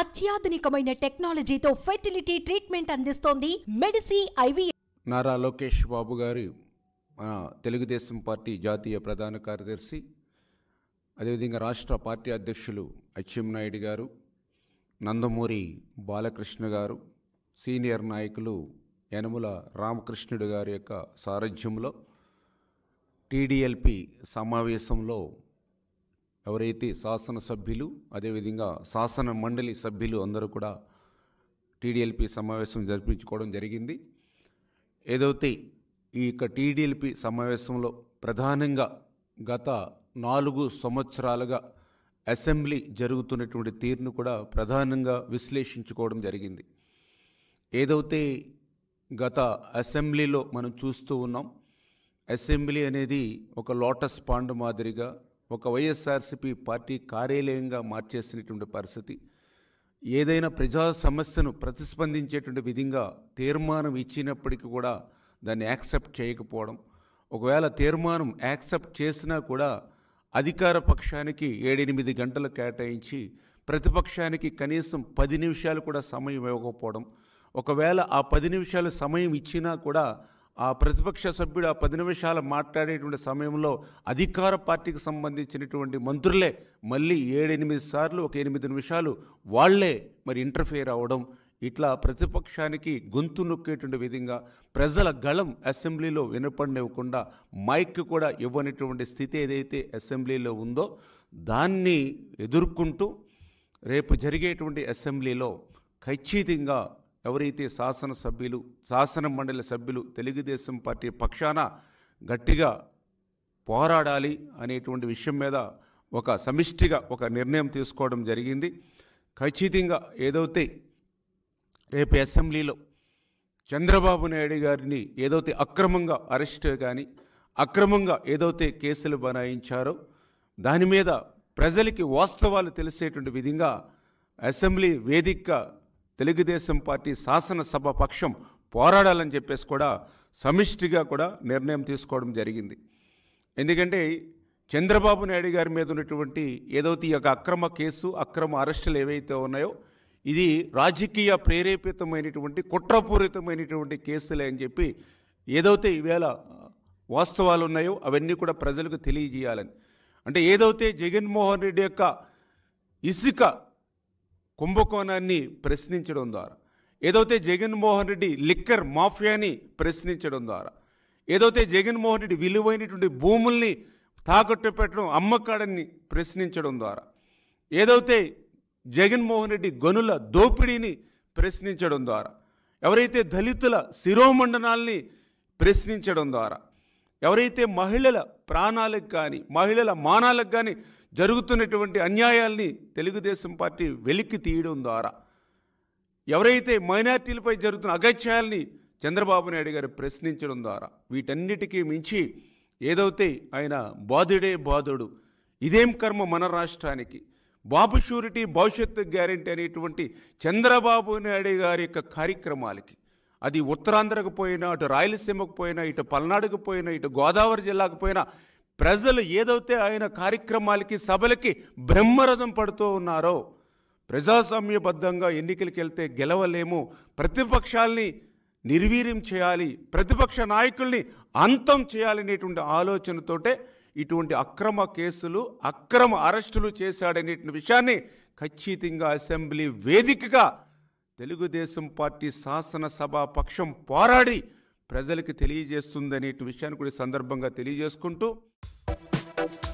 అత్యాధునికమైన టెక్నాలజీతో fertility treatment అందిస్తోంది మెడిసి ఐవి నారా లోకేష్ బాబు గారు తెలుగుదేశం పార్టీ జాతీయ ప్రధాన కార్యదర్శి అదేవిధంగా రాష్ట్ర పార్టీ అధ్యక్షులు అచ్చెంనాయుడు గారు నందమూరి బాలకృష్ణ గారు సీనియర్ నాయకులు యనముల రామకృష్ణుడు గారి యొక్క సారథ్యంలో టీడీఎల్పి సమావేశంలో ఎవరైతే శాసనసభ్యులు అదేవిధంగా శాసన మండలి సభ్యులు అందరూ కూడా టీడీఎల్పి సమావేశం జరిపించుకోవడం జరిగింది ఏదైతే ఈ యొక్క టీడీఎల్పి సమావేశంలో ప్రధానంగా గత నాలుగు సంవత్సరాలుగా అసెంబ్లీ జరుగుతున్నటువంటి తీరును కూడా ప్రధానంగా విశ్లేషించుకోవడం జరిగింది ఏదైతే గత అసెంబ్లీలో మనం చూస్తూ ఉన్నాం అసెంబ్లీ అనేది ఒక లోటస్ పాండ్ మాదిరిగా ఒక వైఎస్ఆర్సీపీ పార్టీ కార్యాలయంగా మార్చేసినటువంటి పరిస్థితి ఏదైనా ప్రజా సమస్యను ప్రతిస్పందించేటువంటి విధంగా తీర్మానం ఇచ్చినప్పటికీ కూడా దాన్ని యాక్సెప్ట్ చేయకపోవడం ఒకవేళ తీర్మానం యాక్సెప్ట్ చేసినా కూడా అధికార పక్షానికి ఏడెనిమిది గంటలు కేటాయించి ప్రతిపక్షానికి కనీసం పది నిమిషాలు కూడా సమయం ఇవ్వకపోవడం ఒకవేళ ఆ పది నిమిషాలు సమయం ఇచ్చినా కూడా ఆ ప్రతిపక్ష సభ్యుడు ఆ పది నిమిషాలు మాట్లాడేటువంటి సమయంలో అధికార పార్టీకి సంబంధించినటువంటి మంత్రులే మళ్ళీ ఏడెనిమిది సార్లు ఒక ఎనిమిది నిమిషాలు వాళ్లే మరి ఇంటర్ఫియర్ అవ్వడం ఇట్లా ప్రతిపక్షానికి గొంతు నొక్కేటువంటి విధంగా ప్రజల గళం అసెంబ్లీలో వినపడినివ్వకుండా మైక్ కూడా ఇవ్వనటువంటి స్థితి ఏదైతే అసెంబ్లీలో ఉందో దాన్ని ఎదుర్కొంటూ రేపు జరిగేటువంటి అసెంబ్లీలో ఖచ్చితంగా ఎవరైతే శాసనసభ్యులు శాసన మండలి సభ్యులు తెలుగుదేశం పార్టీ పక్షాన గట్టిగా పోరాడాలి అనేటువంటి విషయం మీద ఒక సమిష్టిగా ఒక నిర్ణయం తీసుకోవడం జరిగింది ఖచ్చితంగా ఏదైతే రేపు అసెంబ్లీలో చంద్రబాబు నాయుడు గారిని ఏదైతే అక్రమంగా అరెస్ట్ కానీ అక్రమంగా ఏదైతే కేసులు బనాయించారో దాని మీద ప్రజలకి వాస్తవాలు తెలిసేటువంటి విధంగా అసెంబ్లీ వేదిక తెలుగుదేశం పార్టీ శాసనసభ పక్షం పోరాడాలని చెప్పేసి కూడా సమిష్టిగా కూడా నిర్ణయం తీసుకోవడం జరిగింది ఎందుకంటే చంద్రబాబు నాయుడు గారి మీద ఉన్నటువంటి ఏదైతే ఈ యొక్క అక్రమ కేసు అక్రమ అరెస్టులు ఏవైతే ఉన్నాయో ఇది రాజకీయ ప్రేరేపితమైనటువంటి కుట్రపూరితమైనటువంటి కేసులే అని చెప్పి ఏదైతే ఈవేళ వాస్తవాలు ఉన్నాయో అవన్నీ కూడా ప్రజలకు తెలియజేయాలని అంటే ఏదైతే జగన్మోహన్ రెడ్డి యొక్క ఇసుక కుంభకోణాన్ని ప్రశ్నించడం ద్వారా ఏదైతే జగన్మోహన్ రెడ్డి లిక్కర్ మాఫియాని ప్రశ్నించడం ద్వారా ఏదైతే జగన్మోహన్ రెడ్డి విలువైనటువంటి భూముల్ని తాకట్టు పెట్టడం అమ్మకాడని ప్రశ్నించడం ద్వారా ఏదైతే జగన్మోహన్ రెడ్డి గనుల దోపిడీని ప్రశ్నించడం ద్వారా ఎవరైతే దళితుల శిరోమండనాల్ని ప్రశ్నించడం ద్వారా ఎవరైతే మహిళల ప్రాణాలకు కానీ మహిళల మానాలకు కానీ జరుగుతున్నటువంటి అన్యాయాల్ని తెలుగుదేశం పార్టీ వెలికి తీయడం ద్వారా ఎవరైతే మైనార్టీలపై జరుగుతున్న అగత్యాల్ని చంద్రబాబు నాయుడు గారు ప్రశ్నించడం ద్వారా వీటన్నిటికీ మించి ఏదైతే ఆయన బాధుడే బాధుడు ఇదేం కర్మ మన రాష్ట్రానికి బాబు షూరిటీ భవిష్యత్తు గ్యారెంటీ అనేటువంటి చంద్రబాబు నాయుడు గారి యొక్క కార్యక్రమాలకి అది ఉత్తరాంధ్రకు పోయినా అటు రాయలసీమకు పోయినా ఇటు పల్నాడుకు పోయినా ఇటు గోదావరి జిల్లాకు పోయినా ప్రజలు ఏదైతే ఆయన కార్యక్రమాలకి సభలకి బ్రహ్మరథం పడుతూ ఉన్నారో ప్రజాస్వామ్యబద్ధంగా ఎన్నికలకి వెళ్తే గెలవలేము ప్రతిపక్షాల్ని నిర్వీర్యం చేయాలి ప్రతిపక్ష నాయకుల్ని అంతం చేయాలనేటువంటి ఆలోచనతోటే ఇటువంటి అక్రమ కేసులు అక్రమ అరెస్టులు చేశాడనేటువంటి విషయాన్ని ఖచ్చితంగా అసెంబ్లీ వేదికగా తెలుగుదేశం పార్టీ శాసనసభ పక్షం పోరాడి ప్రజలకు తెలియజేస్తుందనే విషయాన్ని కూడా సందర్భంగా తెలియజేసుకుంటూ Thank you.